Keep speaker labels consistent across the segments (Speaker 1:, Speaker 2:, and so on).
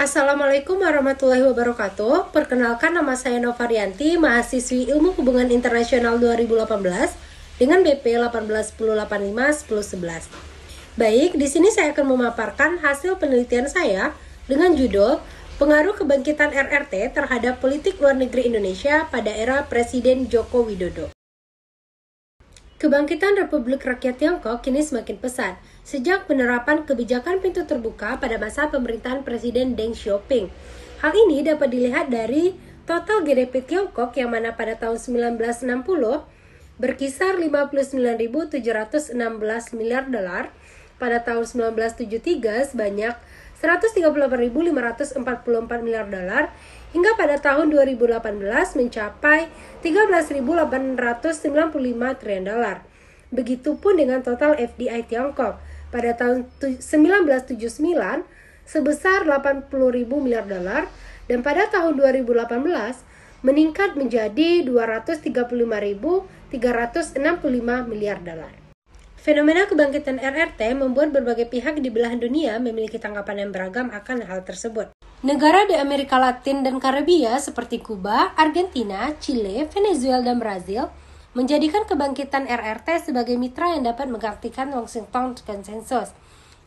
Speaker 1: Assalamualaikum warahmatullahi wabarakatuh. Perkenalkan nama saya Novarianti, mahasiswi Ilmu Hubungan Internasional 2018 dengan BP 1810851011. Baik, di sini saya akan memaparkan hasil penelitian saya dengan judul Pengaruh Kebangkitan RRT terhadap Politik Luar Negeri Indonesia pada Era Presiden Joko Widodo. Kebangkitan Republik Rakyat Tiongkok kini semakin pesat, sejak penerapan kebijakan pintu terbuka pada masa pemerintahan Presiden Deng Xiaoping. Hal ini dapat dilihat dari total GDP Tiongkok yang mana pada tahun 1960 berkisar 59.716 miliar dolar, pada tahun 1973 sebanyak 138.544 miliar dolar hingga pada tahun 2018 mencapai 13.895 triliun dolar. Begitupun dengan total FDI Tiongkok pada tahun 1979 sebesar 80.000 miliar dolar dan pada tahun 2018 meningkat menjadi 235.365 miliar dolar. Fenomena kebangkitan RRT membuat berbagai pihak di belahan dunia memiliki tanggapan yang beragam akan hal tersebut. Negara di Amerika Latin dan Karibia seperti Kuba, Argentina, Chile, Venezuela, dan Brazil menjadikan kebangkitan RRT sebagai mitra yang dapat menggantikan Washington Consensus.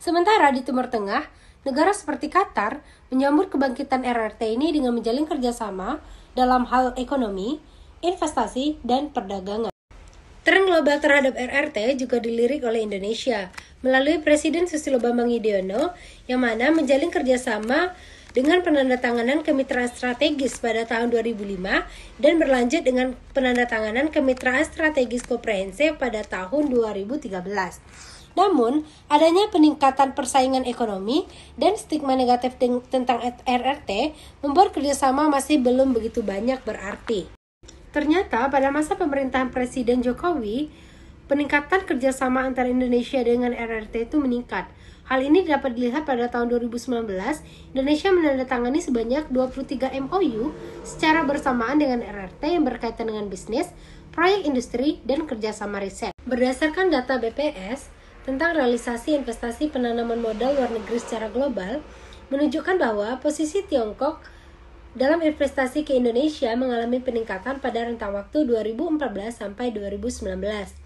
Speaker 1: Sementara di Timur Tengah, negara seperti Qatar menyambut kebangkitan RRT ini dengan menjalin kerjasama dalam hal ekonomi, investasi, dan perdagangan. Tren global terhadap RRT juga dilirik oleh Indonesia melalui Presiden Susilo Bambang Yudhoyono yang mana menjalin kerjasama dengan penandatanganan kemitraan strategis pada tahun 2005 dan berlanjut dengan penandatanganan kemitraan strategis komprehensif pada tahun 2013. Namun, adanya peningkatan persaingan ekonomi dan stigma negatif tentang RRT membuat kerjasama masih belum begitu banyak berarti. Ternyata pada masa pemerintahan Presiden Jokowi, peningkatan kerjasama antara Indonesia dengan RRT itu meningkat – Hal ini dapat dilihat pada tahun 2019, Indonesia menandatangani sebanyak 23 MOU secara bersamaan dengan RRT yang berkaitan dengan bisnis, proyek industri, dan kerjasama riset. Berdasarkan data BPS tentang realisasi investasi penanaman modal luar negeri secara global, menunjukkan bahwa posisi Tiongkok dalam investasi ke Indonesia mengalami peningkatan pada rentang waktu 2014 sampai 2019.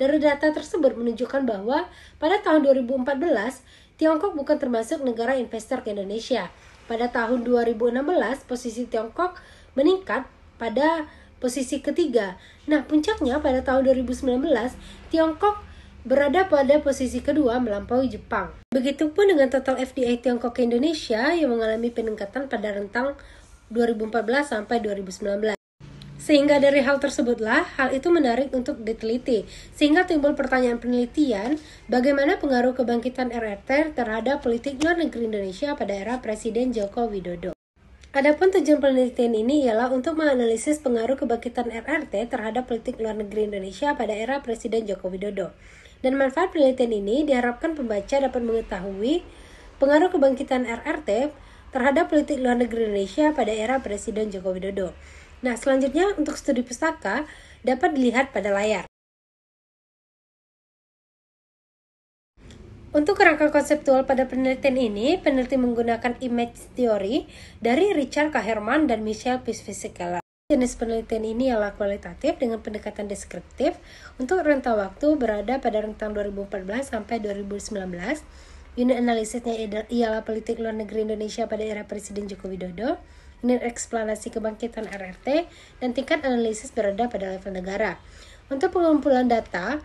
Speaker 1: Dari data tersebut menunjukkan bahwa pada tahun 2014, Tiongkok bukan termasuk negara investor ke Indonesia. Pada tahun 2016, posisi Tiongkok meningkat pada posisi ketiga. Nah, puncaknya pada tahun 2019, Tiongkok berada pada posisi kedua melampaui Jepang. Begitupun dengan total FDI Tiongkok ke Indonesia yang mengalami peningkatan pada rentang 2014 sampai 2019. Sehingga dari hal tersebutlah hal itu menarik untuk diteliti, sehingga timbul pertanyaan penelitian bagaimana pengaruh kebangkitan RRT terhadap politik luar negeri Indonesia pada era Presiden Joko Widodo. Adapun tujuan penelitian ini ialah untuk menganalisis pengaruh kebangkitan RRT terhadap politik luar negeri Indonesia pada era Presiden Joko Widodo. Dan manfaat penelitian ini diharapkan pembaca dapat mengetahui pengaruh kebangkitan RRT terhadap politik luar negeri Indonesia pada era Presiden Joko Widodo. Nah, selanjutnya untuk studi pustaka dapat dilihat pada layar. Untuk kerangka konseptual pada penelitian ini, peneliti menggunakan image theory dari Richard Kaherman dan Michelle Pisvisikala. Jenis penelitian ini ialah kualitatif dengan pendekatan deskriptif untuk rentang waktu berada pada rentang 2014 sampai 2019. Unit analisisnya ialah politik luar negeri Indonesia pada era Presiden Joko Widodo, unit eksplanasi kebangkitan RRT, dan tingkat analisis berada pada level negara. Untuk pengumpulan data,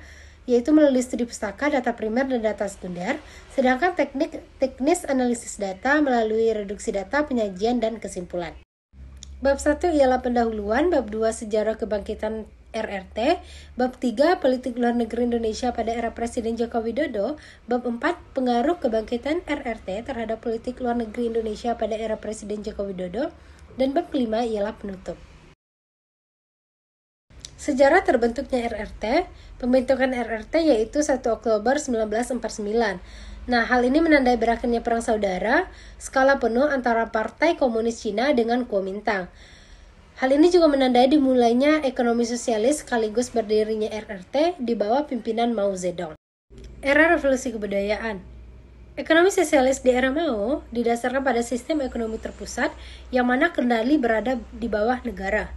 Speaker 1: yaitu melalui studi pustaka, data primer, dan data sekunder, sedangkan teknik teknis analisis data melalui reduksi data, penyajian, dan kesimpulan. Bab 1 ialah pendahuluan, bab 2 sejarah kebangkitan RRT, bab 3 politik luar negeri Indonesia pada era Presiden Joko Widodo, bab 4 pengaruh kebangkitan RRT terhadap politik luar negeri Indonesia pada era Presiden Joko Widodo, dan bab 5 ialah penutup. Sejarah terbentuknya RRT, pembentukan RRT yaitu 1 Oktober 1949. Nah, hal ini menandai berakhirnya perang saudara skala penuh antara Partai Komunis Cina dengan Kuomintang. Hal ini juga menandai dimulainya ekonomi sosialis sekaligus berdirinya RRT di bawah pimpinan Mao Zedong. Era revolusi kebudayaan Ekonomi sosialis di era Mao didasarkan pada sistem ekonomi terpusat yang mana kendali berada di bawah negara.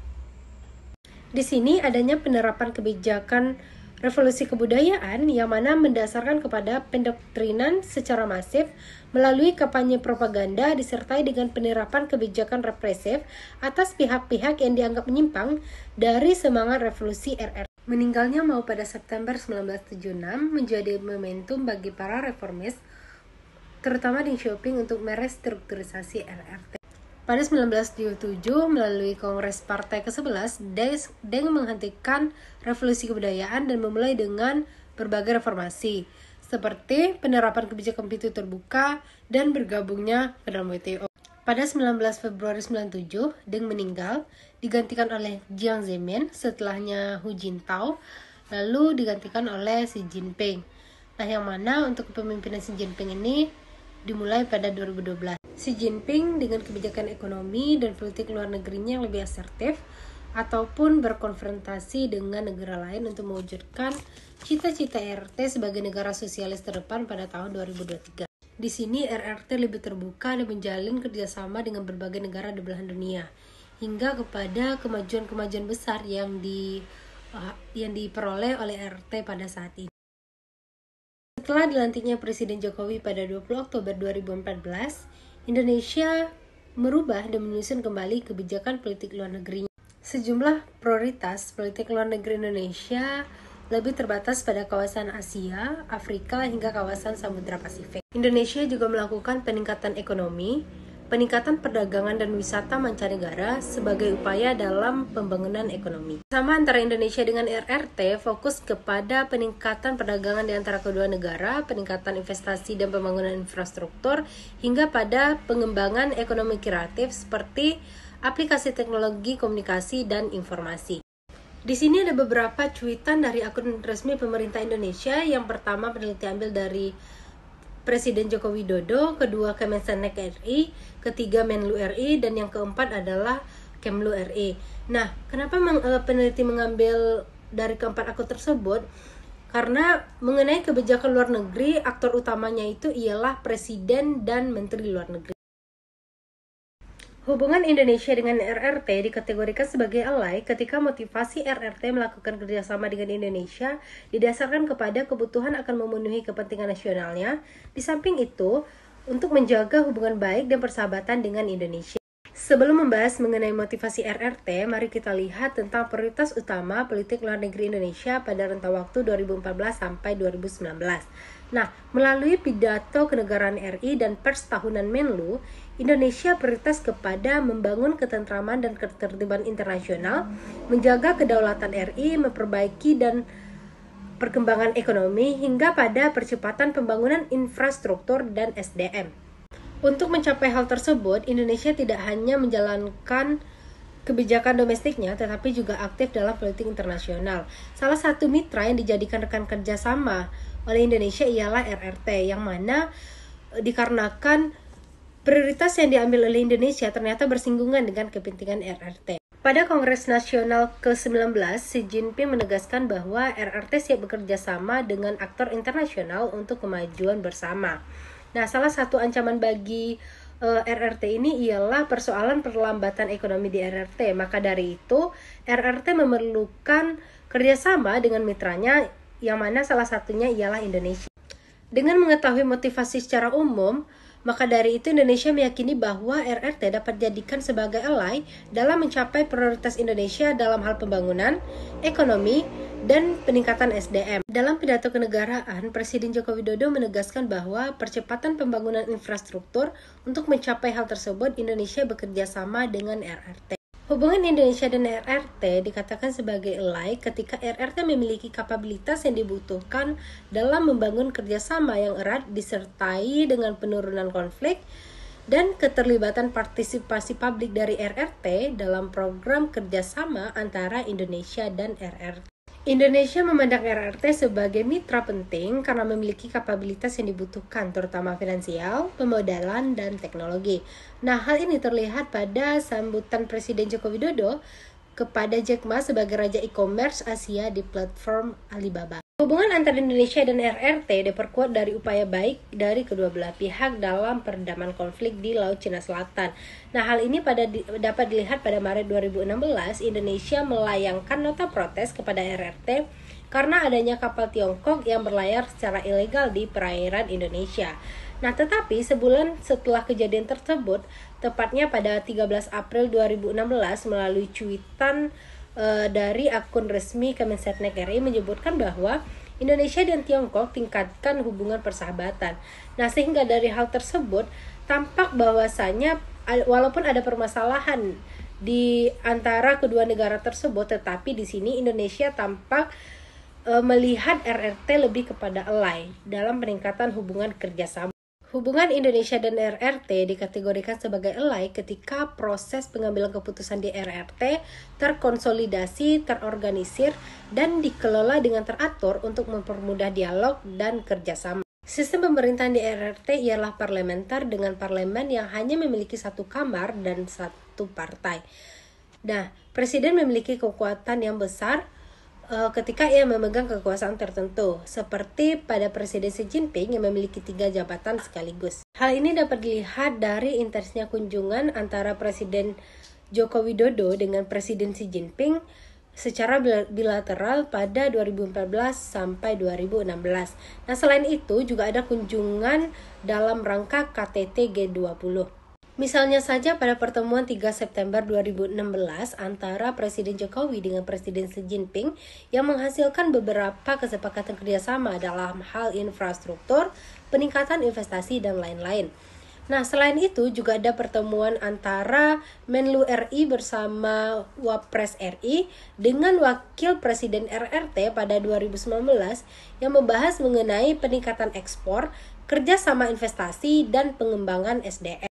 Speaker 1: Di sini adanya penerapan kebijakan revolusi kebudayaan yang mana mendasarkan kepada pendoktrinan secara masif melalui kampanye propaganda disertai dengan penerapan kebijakan represif atas pihak-pihak yang dianggap menyimpang dari semangat revolusi RR. Meninggalnya mau pada September 1976 menjadi momentum bagi para reformis, terutama Deng Xiaoping untuk merestrukturisasi RRT. Pada 1977, melalui Kongres Partai ke-11, Deng menghentikan revolusi kebudayaan dan memulai dengan berbagai reformasi seperti penerapan kebijakan pintu terbuka dan bergabungnya ke dalam WTO. Pada 19 Februari 97, Deng meninggal, digantikan oleh Jiang Zemin, setelahnya Hu Jintao, lalu digantikan oleh Xi Jinping. Nah, yang mana untuk kepemimpinan Xi Jinping ini dimulai pada 2012. Xi Jinping dengan kebijakan ekonomi dan politik luar negerinya yang lebih asertif ataupun berkonfrontasi dengan negara lain untuk mewujudkan cita-cita RT sebagai negara sosialis terdepan pada tahun 2023. Di sini RRT lebih terbuka dan menjalin kerjasama dengan berbagai negara di belahan dunia hingga kepada kemajuan-kemajuan besar yang di uh, yang diperoleh oleh RT pada saat ini. Setelah dilantiknya Presiden Jokowi pada 20 Oktober 2014, Indonesia merubah dan menyusun kembali kebijakan politik luar negerinya sejumlah prioritas politik luar negeri Indonesia lebih terbatas pada kawasan Asia, Afrika, hingga kawasan Samudra Pasifik. Indonesia juga melakukan peningkatan ekonomi, peningkatan perdagangan dan wisata mancanegara sebagai upaya dalam pembangunan ekonomi. Sama antara Indonesia dengan RRT fokus kepada peningkatan perdagangan di antara kedua negara, peningkatan investasi dan pembangunan infrastruktur, hingga pada pengembangan ekonomi kreatif seperti aplikasi teknologi komunikasi dan informasi. Di sini ada beberapa cuitan dari akun resmi pemerintah Indonesia. Yang pertama peneliti ambil dari Presiden Joko Widodo, kedua Kemensenek RI, ketiga Menlu RI, dan yang keempat adalah Kemlu RI. Nah, kenapa eh, peneliti mengambil dari keempat akun tersebut? Karena mengenai kebijakan luar negeri, aktor utamanya itu ialah presiden dan menteri luar negeri. Hubungan Indonesia dengan RRT dikategorikan sebagai ally ketika motivasi RRT melakukan kerjasama dengan Indonesia didasarkan kepada kebutuhan akan memenuhi kepentingan nasionalnya. Di samping itu, untuk menjaga hubungan baik dan persahabatan dengan Indonesia. Sebelum membahas mengenai motivasi RRT, mari kita lihat tentang prioritas utama politik luar negeri Indonesia pada rentang waktu 2014 sampai 2019. Nah, melalui pidato kenegaraan RI dan pers tahunan Menlu, Indonesia prioritas kepada membangun ketentraman dan ketertiban internasional, menjaga kedaulatan RI, memperbaiki dan perkembangan ekonomi hingga pada percepatan pembangunan infrastruktur dan SDM. Untuk mencapai hal tersebut, Indonesia tidak hanya menjalankan kebijakan domestiknya, tetapi juga aktif dalam politik internasional. Salah satu mitra yang dijadikan rekan kerjasama oleh Indonesia ialah RRT, yang mana eh, dikarenakan prioritas yang diambil oleh Indonesia ternyata bersinggungan dengan kepentingan RRT. Pada Kongres Nasional ke-19, Xi Jinping menegaskan bahwa RRT siap bekerja sama dengan aktor internasional untuk kemajuan bersama. Nah, salah satu ancaman bagi uh, eh, RRT ini ialah persoalan perlambatan ekonomi di RRT. Maka dari itu, RRT memerlukan kerjasama dengan mitranya, yang mana salah satunya ialah Indonesia. Dengan mengetahui motivasi secara umum, maka dari itu Indonesia meyakini bahwa RRT dapat dijadikan sebagai ally dalam mencapai prioritas Indonesia dalam hal pembangunan, ekonomi, dan peningkatan SDM. Dalam pidato kenegaraan, Presiden Joko Widodo menegaskan bahwa percepatan pembangunan infrastruktur untuk mencapai hal tersebut Indonesia bekerja sama dengan RRT. Hubungan Indonesia dan RRT dikatakan sebagai alai ketika RRT memiliki kapabilitas yang dibutuhkan dalam membangun kerjasama yang erat disertai dengan penurunan konflik dan keterlibatan partisipasi publik dari RRT dalam program kerjasama antara Indonesia dan RRT. Indonesia memandang RRT sebagai mitra penting karena memiliki kapabilitas yang dibutuhkan, terutama finansial, pemodalan, dan teknologi. Nah, hal ini terlihat pada sambutan Presiden Joko Widodo kepada Jack Ma sebagai raja e-commerce Asia di platform Alibaba. Hubungan antara Indonesia dan RRT diperkuat dari upaya baik dari kedua belah pihak dalam perdamaian konflik di Laut Cina Selatan. Nah, hal ini pada di, dapat dilihat pada Maret 2016 Indonesia melayangkan nota protes kepada RRT karena adanya kapal Tiongkok yang berlayar secara ilegal di perairan Indonesia. Nah, tetapi sebulan setelah kejadian tersebut, tepatnya pada 13 April 2016 melalui cuitan Eh, dari akun resmi Kemensetnek RI menyebutkan bahwa Indonesia dan Tiongkok tingkatkan hubungan persahabatan. Nah, sehingga dari hal tersebut tampak bahwasanya walaupun ada permasalahan di antara kedua negara tersebut, tetapi di sini Indonesia tampak eh, melihat RRT lebih kepada elai dalam peningkatan hubungan kerjasama. Hubungan Indonesia dan RRT dikategorikan sebagai elai ketika proses pengambilan keputusan di RRT terkonsolidasi, terorganisir, dan dikelola dengan teratur untuk mempermudah dialog dan kerjasama. Sistem pemerintahan di RRT ialah parlementer dengan parlemen yang hanya memiliki satu kamar dan satu partai. Nah, presiden memiliki kekuatan yang besar, Eh, ketika ia memegang kekuasaan tertentu, seperti pada Presiden Xi Jinping yang memiliki tiga jabatan sekaligus. Hal ini dapat dilihat dari intensnya kunjungan antara Presiden Joko Widodo dengan Presiden Xi Jinping secara bilateral pada 2014 sampai 2016. Nah, selain itu juga ada kunjungan dalam rangka KTT G20. Misalnya saja pada pertemuan 3 September 2016 antara Presiden Jokowi dengan Presiden Xi Jinping yang menghasilkan beberapa kesepakatan kerjasama dalam hal infrastruktur, peningkatan investasi, dan lain-lain. Nah, selain itu juga ada pertemuan antara Menlu RI bersama Wapres RI dengan Wakil Presiden RRT pada 2019 yang membahas mengenai peningkatan ekspor, kerjasama investasi, dan pengembangan SDM.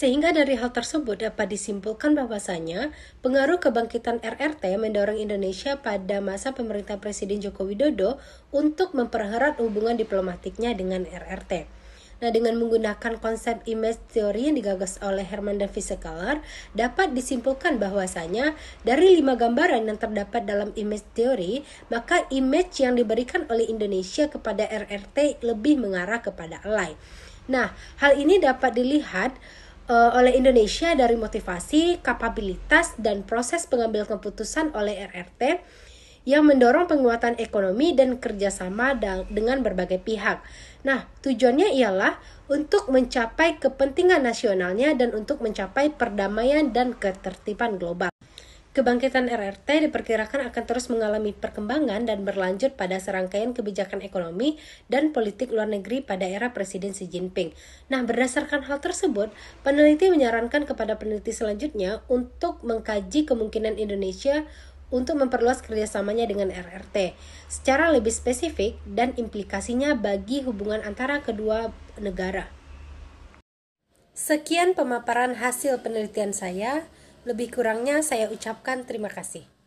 Speaker 1: Sehingga dari hal tersebut dapat disimpulkan bahwasanya pengaruh kebangkitan RRT mendorong Indonesia pada masa pemerintah Presiden Joko Widodo untuk mempererat hubungan diplomatiknya dengan RRT. Nah, dengan menggunakan konsep image theory yang digagas oleh Herman dan Fisekalar, dapat disimpulkan bahwasanya dari lima gambaran yang terdapat dalam image theory, maka image yang diberikan oleh Indonesia kepada RRT lebih mengarah kepada alay. Nah, hal ini dapat dilihat uh, oleh Indonesia dari motivasi, kapabilitas, dan proses pengambil keputusan oleh RRT yang mendorong penguatan ekonomi dan kerjasama dengan berbagai pihak. Nah, tujuannya ialah untuk mencapai kepentingan nasionalnya dan untuk mencapai perdamaian dan ketertiban global. Kebangkitan RRT diperkirakan akan terus mengalami perkembangan dan berlanjut pada serangkaian kebijakan ekonomi dan politik luar negeri pada era Presiden Xi Jinping. Nah, berdasarkan hal tersebut, peneliti menyarankan kepada peneliti selanjutnya untuk mengkaji kemungkinan Indonesia untuk memperluas kerjasamanya dengan RRT secara lebih spesifik dan implikasinya bagi hubungan antara kedua negara. Sekian pemaparan hasil penelitian saya. Lebih kurangnya saya ucapkan terima kasih.